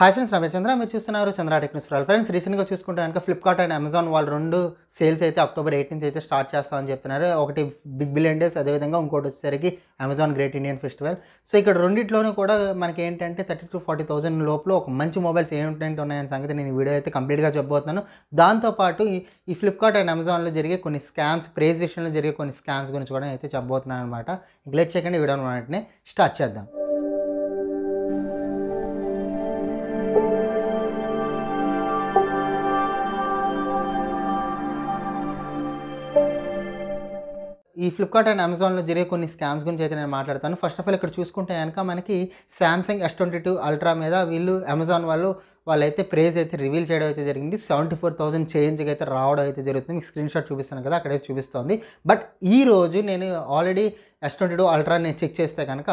hi friends Ramesh చంద్ర మీరు చూస్తున్నారు చంద్ర టెక్నిస్ట్రాల్ friends రీసెంట్గా చూసుకుంటే కనుక ఫ్లిప్కార్ట్ అండ్ అమెజాన్ వాళ్ళు రెండు సేల్స్ అయితే అక్టోబర్ ఎయిట్ నుంచి అయితే స్టార్ట్ చేస్తామని చెప్తున్నారు ఒకటి బిగ్ బిలియన్ డేస్ అదేవిధంగా ఇంకోటి వచ్చేసరికి Amazon Great Indian Festival so ఇక్కడ రెండింటిలోనూ కూడా మనకి ఏంటంటే థర్టీ టు ఫార్టీ థౌసండ్ లోపల ఒక మంచి మొబైల్స్ ఏంటంటే ఉన్నాయని సంగతి నేను ఈ వీడియో అయితే కంప్లీట్గా చెప్పబోతున్నాను దాంతోపాటు ఈ ఫ్లిప్కార్ట్ అండ్ అమెజాన్లో జరిగే కొన్ని స్కామ్స్ ప్రైజ్ విషయంలో జరిగే కొన్ని స్కామ్స్ గురించి కూడా అయితే చెప్పబోతున్నాను అనమాట ఇంక లేట్ చేయకుండా వీడియోని వెంటనే స్టార్ట్ చేద్దాం ఈ ఫ్లిప్కార్ట్ అండ్ అమెజాన్లో జరిగే కొన్ని స్కామ్స్ గురించి అయితే నేను మాట్లాడతాను ఫస్ట్ ఆఫ్ ఆల్ ఇక్కడ చూసుకుంటే కనుక మనకి Samsung S twenty two Ultra మీద వీళ్ళు అమెజాన్ వాళ్ళు వాళ్ళైతే ప్రైజ్ అయితే రివీల్ చేయడం అయితే జరిగింది సెవెంటీ ఫోర్ థౌసండ్ చేంజ్ అయితే రావడం అయితే జరుగుతుంది మీకు స్క్రీన్ షాట్ చూపిస్తాను కదా అక్కడే చూపిస్తోంది బట్ ఈ రోజు నేను already S twenty two Ultra నేను చెక్ చేస్తే కనుక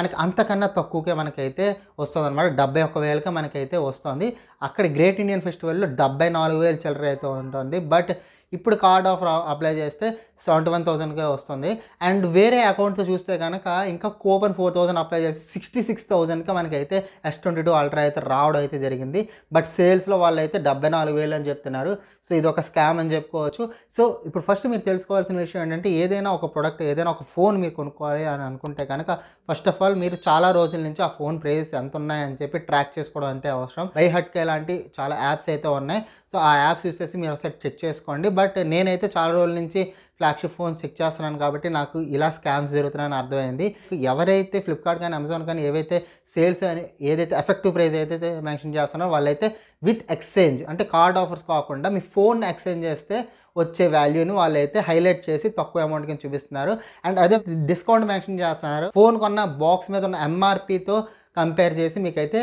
మనకి అంతకన్నా తక్కువకే మనకైతే వస్తుంది అనమాట డెబ్బై ఒక వేలకే మనకైతే వస్తుంది అక్కడ గ్రేట్ ఇండియన్ ఫెస్టివల్లో డెబ్బై నాలుగు వేలు చిల్లర అయితే ఉంటుంది బట్ ఇప్పుడు కార్డ్ ఆఫర్ అప్లై చేస్తే సెవెంటీ వన్ థౌసండ్కే వస్తుంది అండ్ వేరే అకౌంట్స్ చూస్తే కనుక ఇంకా కూపన్ ఫోర్ థౌసండ్ అప్లై చేసి సిక్స్టీ సిక్స్ థౌసండ్కి మనకైతే ఎస్ ట్వంటీ టూ అల్ట్రా అయితే రావడం అయితే జరిగింది బట్ సేల్స్లో వాళ్ళు అయితే డెబ్బై నాలుగు వేలు అని చెప్తున్నారు సో ఇది ఒక స్కామ్ అని చెప్పుకోవచ్చు సో ఇప్పుడు ఫస్ట్ మీరు తెలుసుకోవాల్సిన విషయం ఏంటంటే ఏదైనా ఒక ప్రొడక్ట్ ఏదైనా ఒక ఫోన్ మీరు కొనుక్కోవాలి అని అనుకుంటే కనుక ఫస్ట్ ఆఫ్ ఆల్ మీరు చాలా రోజుల నుంచి ఆ ఫోన్ ప్రైజెస్ ఎంత ఉన్నాయని చెప్పి ట్రాక్ చేసుకోవడం అంతే అవసరం బై హట్కే లాంటి చాలా యాప్స్ అయితే ఉన్నాయి సో ఆ యాప్స్ యూస్ చేసి మీరు ఒకసారి చెక్ చేసుకోండి బట్ నేనైతే చాలా రోజుల నుంచి ఫ్లాగ్షిప్ ఫోన్ చెక్ చేస్తున్నాను కాబట్టి నాకు ఇలా స్కామ్స్ జరుగుతున్నాయని అర్థమైంది ఎవరైతే ఫ్లిప్కార్ట్ కానీ అమెజాన్ కానీ ఏవైతే సేల్స్ అని ఏదైతే ఎఫెక్టివ్ ప్రైస్ ఏదైతే మెన్షన్ చేస్తున్నారో వాళ్ళైతే విత్ ఎక్స్చేంజ్ అంటే కార్డ్ ఆఫర్స్ కాకుండా మీ ఫోన్ ఎక్స్చేంజ్ చేస్తే వచ్చే వాల్యూని వాళ్ళైతే హైలైట్ చేసి తక్కువ అమౌంట్ కింద చూపిస్తున్నారు అండ్ అదే డిస్కౌంట్ మెన్షన్ చేస్తున్నారు ఫోన్ కొన్న బాక్స్ మీద ఉన్న ఎంఆర్పితో కంపేర్ చేసి మీకైతే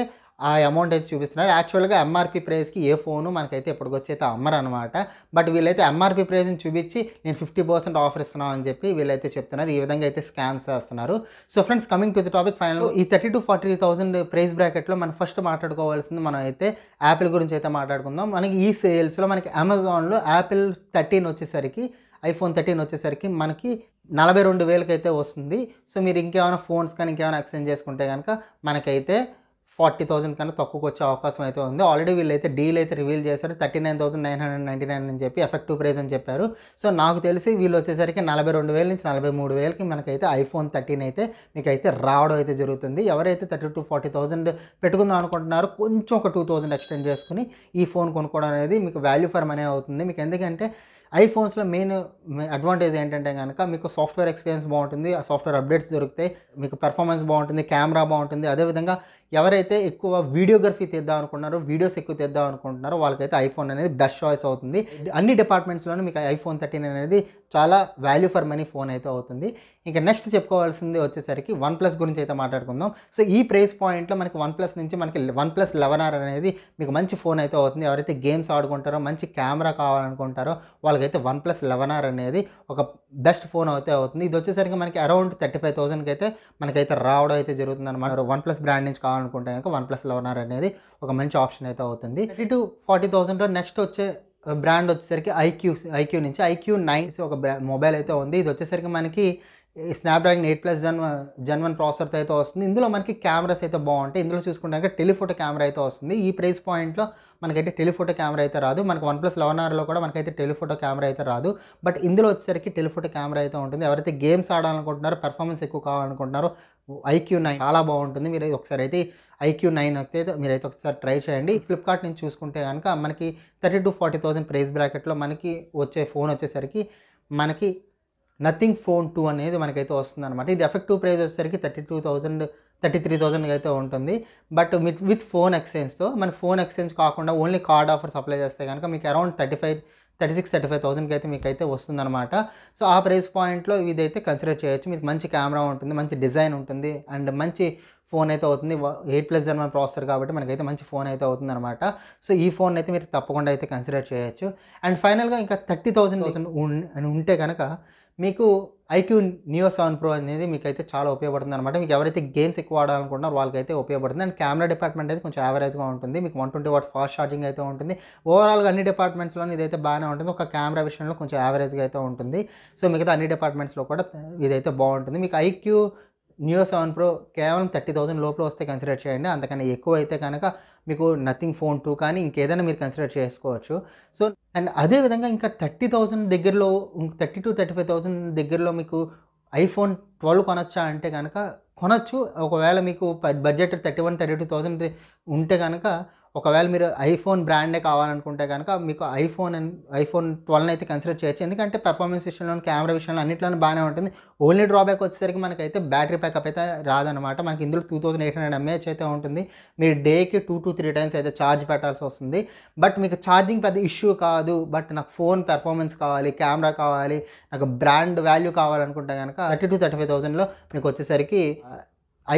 ఆ అమౌంట్ అయితే చూపిస్తున్నారు యాక్చువల్గా ఎంఆర్పీ ప్రైస్కి ఏ ఫోను మనకైతే ఇప్పటికొచ్చైతే అమ్మరు అనమాట బట్ వీళ్ళైతే ఎంఆర్పీ ప్రైస్ని చూపించి నేను ఫిఫ్టీ పర్సెంట్ ఆఫర్ ఇస్తున్నాను అని చెప్పి వీళ్ళైతే చెప్తున్నారు ఈ విధంగా అయితే స్కామ్స్ చేస్తున్నారు so friends coming to the topic final ఈ thirty to forty thousand price బ్రాకెట్లో మనం ఫస్ట్ మాట్లాడుకోవాల్సింది మనం అయితే యాపిల్ గురించి అయితే మాట్లాడుకుందాం మనకి ఈ సేల్స్లో మనకి అమెజాన్లో యాపిల్ థర్టీన్ వచ్చేసరికి ఐఫోన్ థర్టీన్ వచ్చేసరికి మనకి నలభై రెండు వేలకైతే వస్తుంది సో మీరు ఇంకేమైనా ఫోన్స్ కానీ ఇంకేమైనా ఎక్స్చేంజ్ చేసుకుంటే కనుక మనకైతే ఫార్టీ థౌసండ్ కన్నా తక్కువకి వచ్చే అవకాశం అయితే ఉంది ఆల్రెడీ వీళ్ళైతే డీల్ అయితే రివీల్ చేశారు thirty nine thousand nine hundred ninety nine అని చెప్పి ఎఫెక్టివ్ ప్రైస్ అని చెప్పారు సో నాకు తెలిసి వీళ్ళు వచ్చేసరికి నలభై రెండు వేల నుంచి నలభై మూడు వేలకి మనకైతే ఐఫోన్ థర్టీన్ అయితే మీకు అయితే రావడం అయితే జరుగుతుంది ఎవరైతే థర్టీ టు ఫార్టీ థౌసండ్ పెట్టుకుందాం అనుకుంటున్నారో కొంచెం ఒక టూ థౌసండ్ ఎక్స్టెండ్ చేసుకుని ఈ ఫోన్ కొనుక్కోవడం అనేది మీకు వాల్యూ ఫర్ మనీ అవుతుంది మీకు ఎందుకంటే ఐఫోన్స్లో మెయిన్ అడ్వాంటేజ్ ఏంటంటే కనుక మీకు సాఫ్ట్వేర్ ఎక్స్పీరియన్స్ బాగుంటుంది ఆ సాఫ్ట్వేర్ అప్డేట్స్ దొరుకుతాయి మీకు పెర్ఫార్మెన్స్ బాగుంటుంది కెమెరా బాగుంటుంది అదేవిధంగా ఎవరైతే ఎక్కువ వీడియోగ్రఫీ తెద్దాం అనుకుంటున్నారో వీడియోస్ ఎక్కువ తెద్దాం అనుకుంటున్నారో వాళ్ళకైతే ఐఫోన్ అనేది బెస్ట్ చాయిస్ అవుతుంది అన్ని డిపార్ట్మెంట్స్లోనూ మీకు ఐఫోన్ థర్టీన్ అనేది చాలా వాల్యూ ఫర్ మనీ ఫోన్ అయితే అవుతుంది ఇంకా నెక్స్ట్ చెప్పుకోవాల్సింది వచ్చేసరికి వన్ ప్లస్ గురించి అయితే మాట్లాడుకుందాం సో ఈ ప్రైస్ పాయింట్లో మనకి వన్ ప్లస్ నుంచి మనకి వన్ ప్లస్ లెవెన్ ఆర్ అనేది మీకు మంచి ఫోన్ అయితే అవుతుంది ఎవరైతే గేమ్స్ ఆడుకుంటారో మంచి కెమెరా కావాలనుకుంటారో వాళ్ళకైతే వన్ ప్లస్ లెవెన్ ఆర్ అనేది ఒక బెస్ట్ ఫోన్ అయితే అవుతుంది ఇది వచ్చేసరికి మనకి అరౌండ్ థర్టీ ఫైవ్ థౌసండ్కి అయితే మనకైతే రావడం అయితే జరుగుతుంది అనమాట వన్ ప్లస్ బ్రాండ్ నుంచి కావాలి అనుకుంటే కనుక వన్ ప్లస్ లెవెన్ ఆర్ అనేది ఒక మంచి ఆప్షన్ అయితే అవుతుంది థర్టీ టు ఫార్టీ థౌసండ్లో నెక్స్ట్ వచ్చే బ్రాండ్ వచ్చేసరికి ఐక్యూ ఐక్యూ నుంచి ఐక్యూ నైన్స్ ఒక మొబైల్ అయితే ఉంది ఇది వచ్చేసరికి మనకి Snapdragon eight plus Gen Gen one ప్రాసెసర్తో అయితే వస్తుంది ఇందులో మనకి కెమెరాస్ అయితే బాగుంటాయి ఇందులో చూసుకుంటే టెలిఫోటో కెమెరా అయితే వస్తుంది ఈ ప్రైస్ పాయింట్లో మనకైతే టెలిఫోటో కెమెరా అయితే రాదు మనకు వన్ ప్లస్ లెవెన్ ఆర్లో కూడా మనకైతే టెలిఫోటో కెమెరా అయితే రాదు బట్ ఇందులో వచ్చేసరికి టెలిఫోటో కెమెరా అయితే ఉంటుంది ఎవరైతే గేమ్స్ ఆడాలనుకుంటున్నారో పర్ఫార్మెన్స్ ఎక్కువ కావాలనుకుంటున్నారో ఐక్యూ నైన్ చాలా బాగుంటుంది మీరు ఒకసారి అయితే ఐక్యూ నైన్ అయితే మీరైతే ఒకసారి ట్రై చేయండి ఫ్లిప్కార్ట్ నుంచి చూసుకుంటే కనుక మనకి thirty to forty thousand price బ్రాకెట్లో మనకి వచ్చే ఫోన్ వచ్చేసరికి మనకి నథింగ్ ఫోన్ టూ అనేది మనకైతే వస్తుంది అనమాట ఇది ఎఫెక్టివ్ ప్రైస్ వచ్చేసరికి thirty two thousand thirty three థౌజండ్కి అయితే ఉంటుంది బట్ విత్ విత్ ఫోన్ ఎక్స్చేంజ్తో మనకి ఫోన్ ఎక్స్చేంజ్ కాకుండా ఓన్లీ కార్డ్ ఆఫర్ సప్లై చేస్తే కనుక మీకు around thirty five thirty six thirty five థౌసండ్కి అయితే మీకు అయితే వస్తుంది అనమాట సో ఆ ప్రైస్ పాయింట్లో ఇదైతే కన్సిడర్ చేయొచ్చు మీకు మంచి కెమెరా ఉంటుంది మంచి డిజైన్ ఉంటుంది అండ్ మంచి ఫోన్ అయితే అవుతుంది ఎయిట్ ప్లస్ జన్ మన ప్రాసెసర్ కాబట్టి మనకైతే మంచి ఫోన్ అయితే అవుతుంది అనమాట సో ఈ ఫోన్ అయితే మీరు తప్పకుండా అయితే కన్సిడర్ చేయొచ్చు అండ్ ఫైనల్గా ఇంకా థర్టీ థౌసండ్ ఉంటే కనుక మీకు ఐక్యూ నియో సెవెన్ ప్రో అనేది మీకు అయితే చాలా ఉపయోగపడుతుంది అనమాట మీకు ఎవరైతే గేమ్స్ ఎక్కువ ఆడాలనుకుంటున్నారో వాళ్ళకైతే ఉపయోగపడుతుంది అండ్ కెమెరా డిపార్ట్మెంట్ అయితే కొంచెం యావరేజ్గా ఉంటుంది మీకు one twenty watt fast charging అయితే ఉంటుంది ఓవరాల్గా అన్ని డిపార్ట్మెంట్స్లో ఇదైతే బాగానే ఉంటుంది ఒక కెమెరా విషయంలో కొంచెం యావరేజ్గా అయితే ఉంటుంది సో మిగతా అన్ని డిపార్ట్మెంట్స్లో కూడా ఇదైతే బాగుంటుంది మీకు ఐక్యూ న్యూ సెవెన్ ప్రో కేవలం థర్టీ థౌసండ్ లోపల వస్తే కన్సిడర్ చేయండి అంతకన్నా ఎక్కువ అయితే కనుక మీకు నథింగ్ ఫోన్ టూ కానీ ఇంకేదైనా మీరు కన్సిడర్ చేసుకోవచ్చు సో అండ్ అదేవిధంగా ఇంకా థర్టీ థౌజండ్ దగ్గరలో thirty to thirty five thousand దగ్గరలో మీకు ఐఫోన్ ట్వెల్వ్ కొనొచ్చా అంటే కనుక కొనొచ్చు ఒకవేళ మీకు budget thirty one thirty two thousand ఉంటే కనుక ఒకవేళ మీరు ఐఫోన్ బ్రాండే కావాలనుకుంటే కనుక మీకు ఐఫోన్ అండ్ ఐఫోన్ ట్వెల్వ్ అయితే కన్సిడర్ చేయొచ్చు ఎందుకంటే పర్ఫార్మెన్స్ విషయంలో కెమెరా విషయంలో అన్నింటిలోనే బాగానే ఉంటుంది ఓన్లీ డ్రాబ్యాక్ వచ్చేసరికి మనకైతే బ్యాటరీ బ్యాకప్ అయితే రాదనమాట మనకి ఇందులో two thousand eight hundred mAh అయితే ఉంటుంది మీరు డేకి టూ టు త్రీ టైమ్స్ అయితే ఛార్జ్ పెట్టాల్సి వస్తుంది బట్ మీకు ఛార్జింగ్ పెద్ద ఇష్యూ కాదు బట్ నాకు ఫోన్ పెర్ఫార్మెన్స్ కావాలి కెమెరా కావాలి నాకు బ్రాండ్ వాల్యూ కావాలనుకుంటే కనుక థర్టీ టు థర్టీ ఫైవ్ థౌసండ్లో మీకు వచ్చేసరికి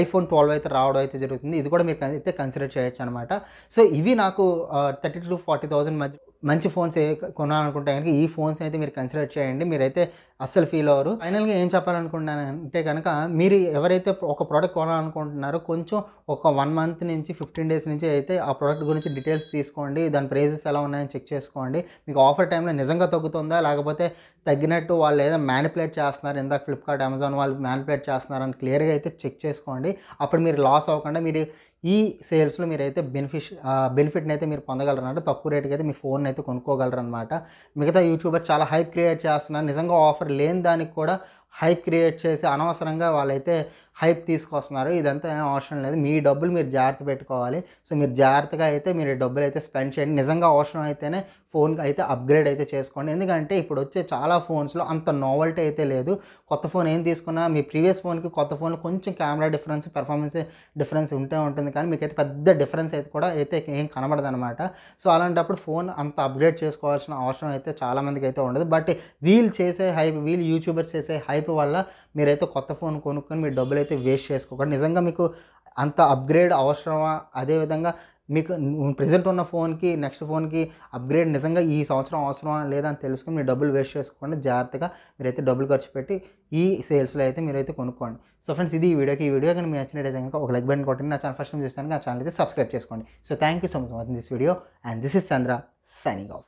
ఐఫోన్ ట్వెల్వ్ అయితే రావడం అయితే జరుగుతుంది ఇది కూడా మీరు అయితే కన్సిడర్ చేయొచ్చు అనమాట సో ఇవి నాకు థర్టీ టు ఫార్టీ థౌసండ్ మధ్య మంచి ఫోన్స్ ఏ కొనాలనుకుంటే కనుక ఈ ఫోన్స్ అయితే మీరు కన్సిడర్ చేయండి మీరైతే అస్సలు ఫీల్ అవ్వరు ఫైనల్గా ఏం చెప్పాలనుకుంటున్నాను అంటే కనుక మీరు ఎవరైతే ఒక ప్రోడక్ట్ కొనాలనుకుంటున్నారో కొంచెం ఒక వన్ మంత్ నుంచి ఫిఫ్టీన్ డేస్ నుంచి అయితే ఆ ప్రోడక్ట్ గురించి డీటెయిల్స్ తీసుకోండి దాని ప్రైజెస్ ఎలా ఉన్నాయని చెక్ చేసుకోండి మీకు ఆఫర్ టైంలో నిజంగా తగ్గుతుందా లేకపోతే తగ్గినట్టు వాళ్ళు ఏదో మ్యానిపులేట్ చేస్తున్నారు ఇందాక ఫ్లిప్కార్ట్ అమెజాన్ వాళ్ళు మ్యానిపులేట్ చేస్తున్నారని క్లియర్గా అయితే చెక్ చేసుకోండి అప్పుడు మీరు లాస్ అవ్వకుండా మీరు ఈ సేల్స్లో మీరు అయితే బెనిఫిష్ బెనిఫిట్ని అయితే మీరు పొందగలరు తక్కువ రేటుకి అయితే మీ ఫోన్ అయితే కొనుక్కోగలరు అనమాట మిగతా యూట్యూబర్ చాలా హైప్ క్రియేట్ చేస్తున్నారు నిజంగా ఆఫర్ లేని దానికి కూడా హైప్ క్రియేట్ చేసి అనవసరంగా వాళ్ళైతే హైప్ తీసుకొస్తున్నారు ఇదంతా ఏం అవసరం లేదు మీ డబ్బులు మీరు జాగ్రత్త పెట్టుకోవాలి సో మీరు జాగ్రత్తగా అయితే మీరు డబ్బులు అయితే స్పెండ్ చేయండి నిజంగా అవసరం అయితేనే ఫోన్ అయితే అప్గ్రేడ్ అయితే చేసుకోండి ఎందుకంటే ఇప్పుడు వచ్చే చాలా ఫోన్స్లో అంత నోవల్టీ అయితే లేదు కొత్త ఫోన్ ఏం తీసుకున్నా మీ ప్రీవియస్ ఫోన్కి కొత్త ఫోన్లో కొంచెం కెమెరా డిఫరెన్స్ పెర్ఫార్మెన్స్ డిఫరెన్స్ ఉంటే ఉంటుంది కానీ మీకు అయితే పెద్ద డిఫరెన్స్ అయితే కూడా అయితే ఏం కనబడదు అనమాట సో అలాంటప్పుడు ఫోన్ అంత అప్గ్రేడ్ చేసుకోవాల్సిన అవసరం అయితే చాలామందికి అయితే ఉండదు బట్ వీళ్ళు చేసే హైప్ వీళ్ళు యూట్యూబర్స్ చేసే హైప్ వల్ల మీరైతే కొత్త ఫోన్ కొనుక్కొని మీ డబ్బులు అయితే వేస్ట్ చేసుకోకండి నిజంగా మీకు అంత అప్గ్రేడ్ అవసరమా అదేవిధంగా మీకు ప్రజెంట్ ఉన్న ఫోన్కి నెక్స్ట్ ఫోన్కి అప్గ్రేడ్ నిజంగా ఈ సంవత్సరం అవసరం అని తెలుసుకుని మీరు డబ్బులు వేస్ట్ చేసుకోండి జాగ్రత్తగా మీరైతే డబ్బులు ఖర్చు పెట్టి ఈ సేల్స్లో అయితే మీరైతే కొనుక్కోండి సో ఫ్రెండ్స్ ఇది ఈ వీడియోకి ఈ వీడియో కానీ మీరు నచ్చినట్టు కనుక ఒక లైక్ బటన్ కొట్టండి నా ఛానల్ ఫస్ట్ టైం చూస్తాను ఆ ఛానల్ అయితే సబ్స్క్రైబ్ చేసుకోండి so thank you so much watching this video and this is Chandra signing of